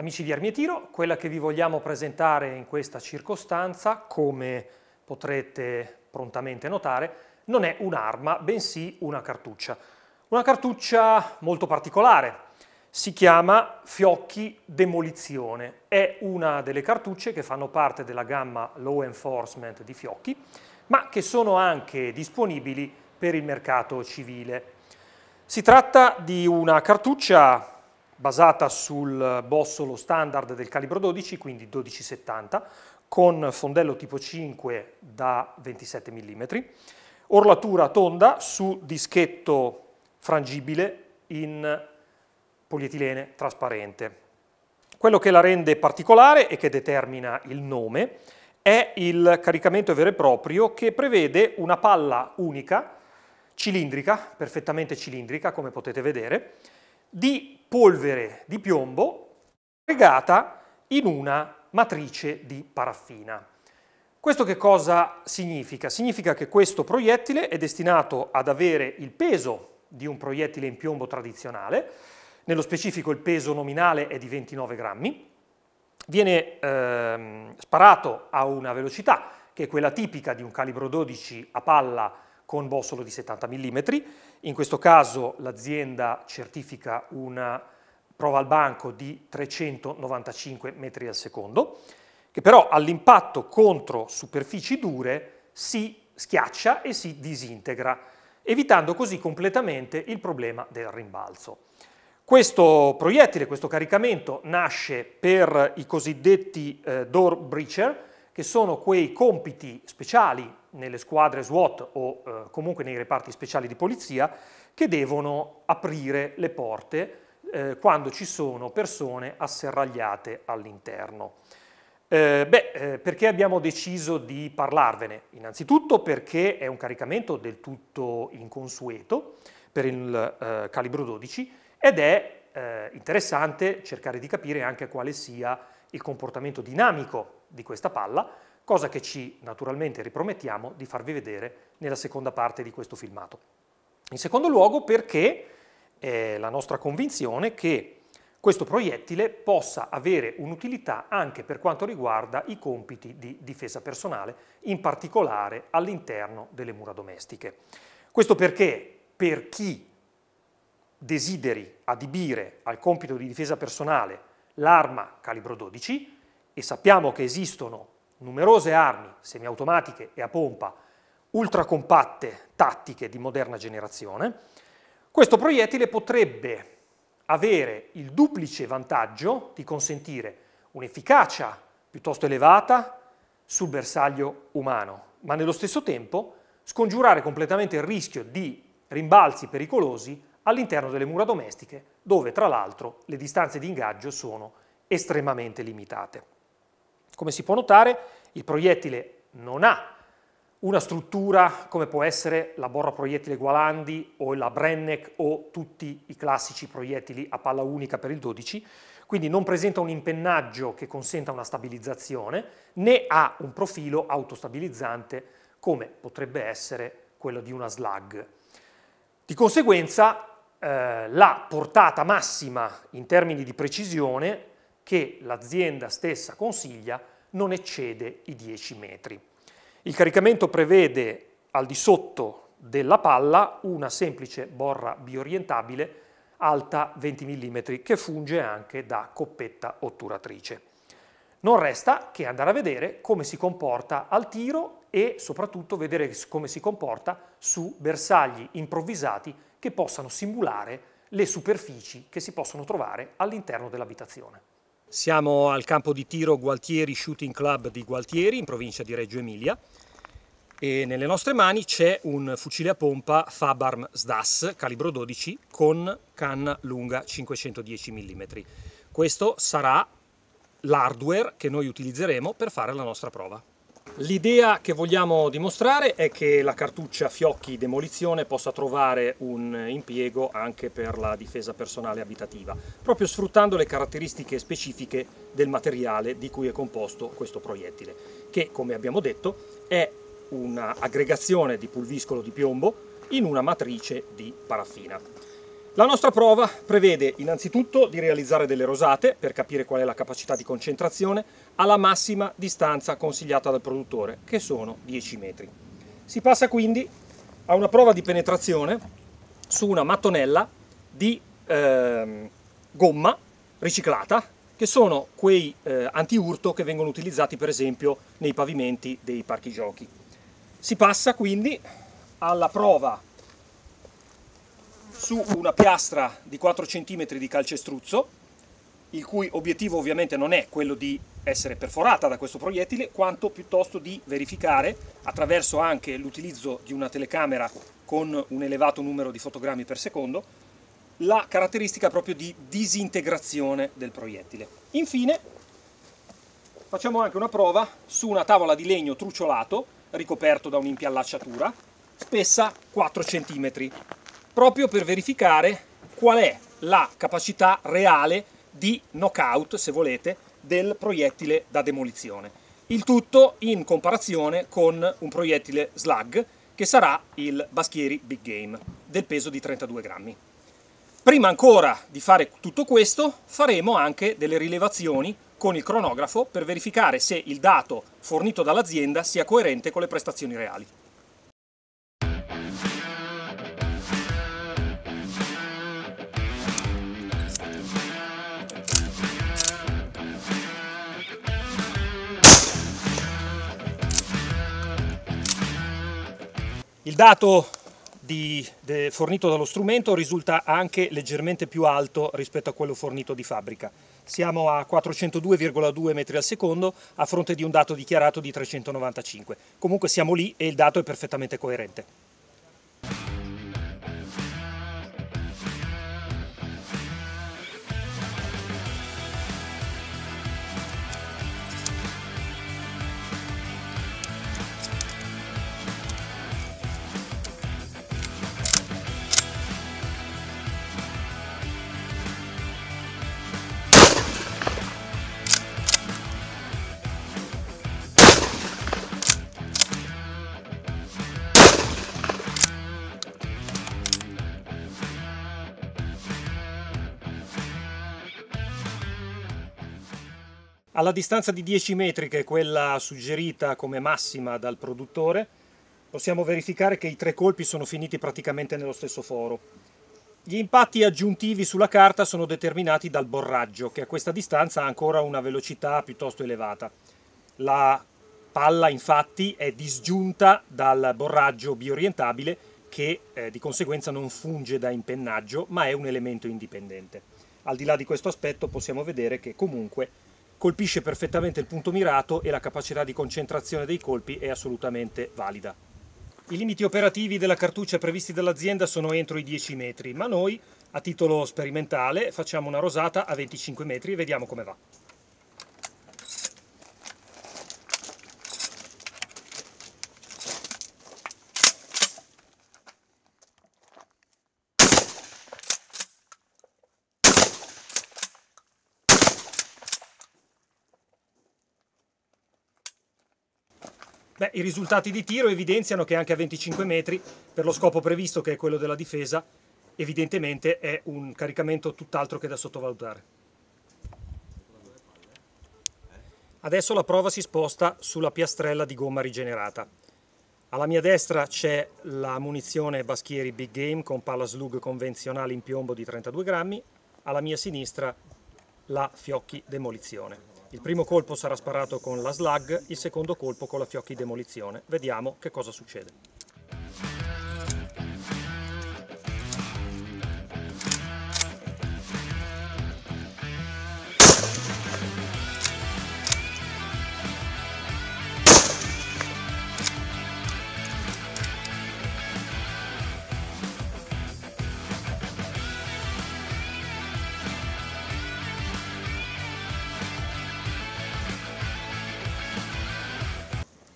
Amici di Armietiro, quella che vi vogliamo presentare in questa circostanza, come potrete prontamente notare, non è un'arma, bensì una cartuccia. Una cartuccia molto particolare, si chiama Fiocchi Demolizione. È una delle cartucce che fanno parte della gamma Law Enforcement di Fiocchi, ma che sono anche disponibili per il mercato civile. Si tratta di una cartuccia basata sul bossolo standard del calibro 12, quindi 1270, con fondello tipo 5 da 27 mm, orlatura tonda su dischetto frangibile in polietilene trasparente. Quello che la rende particolare e che determina il nome è il caricamento vero e proprio che prevede una palla unica, cilindrica, perfettamente cilindrica come potete vedere, di polvere di piombo legata in una matrice di paraffina. Questo che cosa significa? Significa che questo proiettile è destinato ad avere il peso di un proiettile in piombo tradizionale, nello specifico il peso nominale è di 29 grammi, viene ehm, sparato a una velocità che è quella tipica di un calibro 12 a palla con bossolo di 70 mm in questo caso l'azienda certifica una prova al banco di 395 metri al secondo, che però all'impatto contro superfici dure si schiaccia e si disintegra, evitando così completamente il problema del rimbalzo. Questo proiettile, questo caricamento nasce per i cosiddetti eh, door breacher, che sono quei compiti speciali nelle squadre SWAT o eh, comunque nei reparti speciali di polizia che devono aprire le porte eh, quando ci sono persone asserragliate all'interno. Eh, beh, eh, perché abbiamo deciso di parlarvene? Innanzitutto perché è un caricamento del tutto inconsueto per il eh, calibro 12 ed è eh, interessante cercare di capire anche quale sia il comportamento dinamico di questa palla, cosa che ci naturalmente ripromettiamo di farvi vedere nella seconda parte di questo filmato. In secondo luogo perché è eh, la nostra convinzione che questo proiettile possa avere un'utilità anche per quanto riguarda i compiti di difesa personale, in particolare all'interno delle mura domestiche. Questo perché per chi desideri adibire al compito di difesa personale l'arma calibro 12, e sappiamo che esistono numerose armi semiautomatiche e a pompa ultracompatte tattiche di moderna generazione, questo proiettile potrebbe avere il duplice vantaggio di consentire un'efficacia piuttosto elevata sul bersaglio umano, ma nello stesso tempo scongiurare completamente il rischio di rimbalzi pericolosi all'interno delle mura domestiche, dove tra l'altro le distanze di ingaggio sono estremamente limitate. Come si può notare, il proiettile non ha una struttura come può essere la borra proiettile Gualandi o la Brenneck o tutti i classici proiettili a palla unica per il 12, quindi non presenta un impennaggio che consenta una stabilizzazione, né ha un profilo autostabilizzante come potrebbe essere quello di una slug. Di conseguenza eh, la portata massima in termini di precisione che l'azienda stessa consiglia non eccede i 10 metri. Il caricamento prevede al di sotto della palla una semplice borra biorientabile alta 20 mm che funge anche da coppetta otturatrice. Non resta che andare a vedere come si comporta al tiro e soprattutto vedere come si comporta su bersagli improvvisati che possano simulare le superfici che si possono trovare all'interno dell'abitazione. Siamo al campo di tiro Gualtieri Shooting Club di Gualtieri in provincia di Reggio Emilia e nelle nostre mani c'è un fucile a pompa Fabarm SDAS calibro 12 con canna lunga 510 mm. Questo sarà l'hardware che noi utilizzeremo per fare la nostra prova. L'idea che vogliamo dimostrare è che la cartuccia fiocchi demolizione possa trovare un impiego anche per la difesa personale abitativa, proprio sfruttando le caratteristiche specifiche del materiale di cui è composto questo proiettile, che come abbiamo detto è un'aggregazione di pulviscolo di piombo in una matrice di paraffina. La nostra prova prevede innanzitutto di realizzare delle rosate per capire qual è la capacità di concentrazione alla massima distanza consigliata dal produttore, che sono 10 metri. Si passa quindi a una prova di penetrazione su una mattonella di eh, gomma riciclata, che sono quei eh, antiurto che vengono utilizzati per esempio nei pavimenti dei parchi giochi. Si passa quindi alla prova su una piastra di 4 cm di calcestruzzo, il cui obiettivo ovviamente non è quello di essere perforata da questo proiettile, quanto piuttosto di verificare, attraverso anche l'utilizzo di una telecamera con un elevato numero di fotogrammi per secondo, la caratteristica proprio di disintegrazione del proiettile. Infine facciamo anche una prova su una tavola di legno truciolato ricoperto da un'impiallacciatura spessa 4 cm proprio per verificare qual è la capacità reale di knockout, se volete, del proiettile da demolizione. Il tutto in comparazione con un proiettile slug che sarà il Baschieri Big Game del peso di 32 grammi. Prima ancora di fare tutto questo faremo anche delle rilevazioni con il cronografo per verificare se il dato fornito dall'azienda sia coerente con le prestazioni reali. Il dato di, de, fornito dallo strumento risulta anche leggermente più alto rispetto a quello fornito di fabbrica. Siamo a 402,2 metri al secondo a fronte di un dato dichiarato di 395. Comunque siamo lì e il dato è perfettamente coerente. Alla distanza di 10 metri, che è quella suggerita come massima dal produttore, possiamo verificare che i tre colpi sono finiti praticamente nello stesso foro. Gli impatti aggiuntivi sulla carta sono determinati dal borraggio, che a questa distanza ha ancora una velocità piuttosto elevata. La palla infatti è disgiunta dal borraggio biorientabile che eh, di conseguenza non funge da impennaggio ma è un elemento indipendente. Al di là di questo aspetto possiamo vedere che comunque colpisce perfettamente il punto mirato e la capacità di concentrazione dei colpi è assolutamente valida. I limiti operativi della cartuccia previsti dall'azienda sono entro i 10 metri, ma noi, a titolo sperimentale, facciamo una rosata a 25 metri e vediamo come va. i risultati di tiro evidenziano che anche a 25 metri, per lo scopo previsto che è quello della difesa, evidentemente è un caricamento tutt'altro che da sottovalutare. Adesso la prova si sposta sulla piastrella di gomma rigenerata. Alla mia destra c'è la munizione Baschieri Big Game con palla slug convenzionale in piombo di 32 grammi, alla mia sinistra la Fiocchi Demolizione. Il primo colpo sarà sparato con la slug, il secondo colpo con la fiocchi demolizione. Vediamo che cosa succede.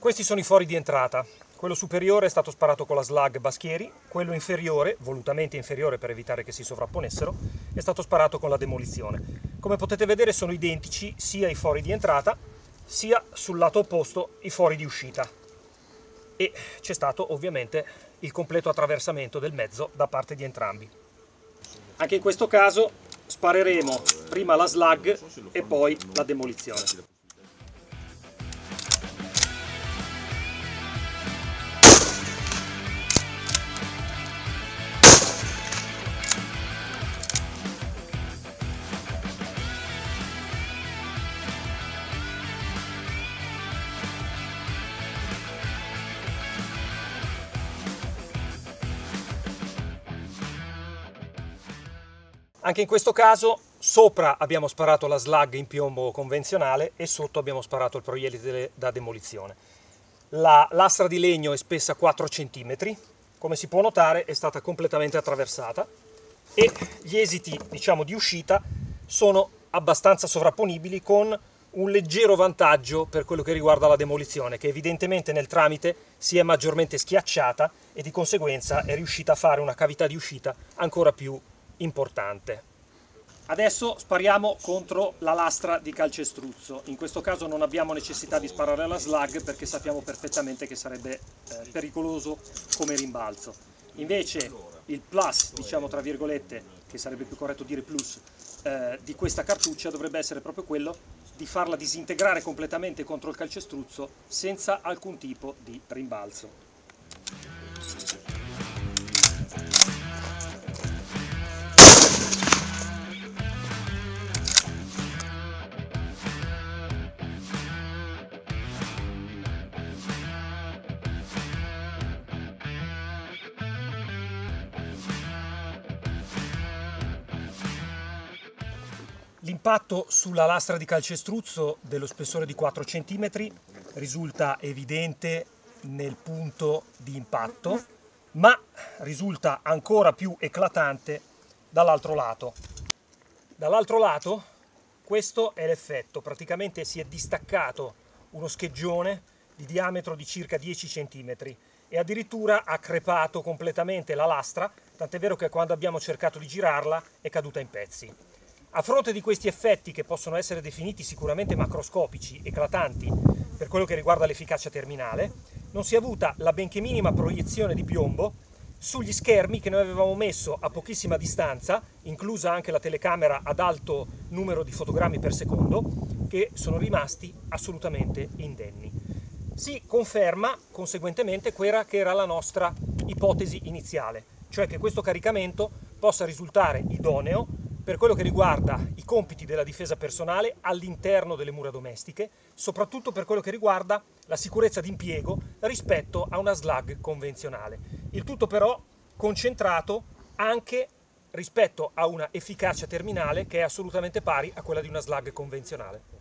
Questi sono i fori di entrata. Quello superiore è stato sparato con la slag Baschieri, quello inferiore, volutamente inferiore per evitare che si sovrapponessero, è stato sparato con la demolizione. Come potete vedere sono identici sia i fori di entrata, sia sul lato opposto i fori di uscita. E c'è stato ovviamente il completo attraversamento del mezzo da parte di entrambi. Anche in questo caso spareremo prima la slag e poi la demolizione. Anche in questo caso sopra abbiamo sparato la slag in piombo convenzionale e sotto abbiamo sparato il proiettile da demolizione. La lastra di legno è spessa 4 cm, come si può notare è stata completamente attraversata e gli esiti diciamo, di uscita sono abbastanza sovrapponibili con un leggero vantaggio per quello che riguarda la demolizione che evidentemente nel tramite si è maggiormente schiacciata e di conseguenza è riuscita a fare una cavità di uscita ancora più importante. Adesso spariamo contro la lastra di calcestruzzo, in questo caso non abbiamo necessità di sparare alla slug perché sappiamo perfettamente che sarebbe eh, pericoloso come rimbalzo. Invece il plus, diciamo tra virgolette, che sarebbe più corretto dire plus, eh, di questa cartuccia dovrebbe essere proprio quello di farla disintegrare completamente contro il calcestruzzo senza alcun tipo di rimbalzo. L'impatto sulla lastra di calcestruzzo dello spessore di 4 cm risulta evidente nel punto di impatto, ma risulta ancora più eclatante dall'altro lato. Dall'altro lato questo è l'effetto, praticamente si è distaccato uno scheggione di diametro di circa 10 cm e addirittura ha crepato completamente la lastra, tant'è vero che quando abbiamo cercato di girarla è caduta in pezzi. A fronte di questi effetti, che possono essere definiti sicuramente macroscopici, eclatanti per quello che riguarda l'efficacia terminale, non si è avuta la benché minima proiezione di piombo sugli schermi che noi avevamo messo a pochissima distanza, inclusa anche la telecamera ad alto numero di fotogrammi per secondo, che sono rimasti assolutamente indenni. Si conferma conseguentemente quella che era la nostra ipotesi iniziale, cioè che questo caricamento possa risultare idoneo per quello che riguarda i compiti della difesa personale all'interno delle mura domestiche, soprattutto per quello che riguarda la sicurezza d'impiego rispetto a una slag convenzionale. Il tutto però concentrato anche rispetto a una efficacia terminale che è assolutamente pari a quella di una slag convenzionale.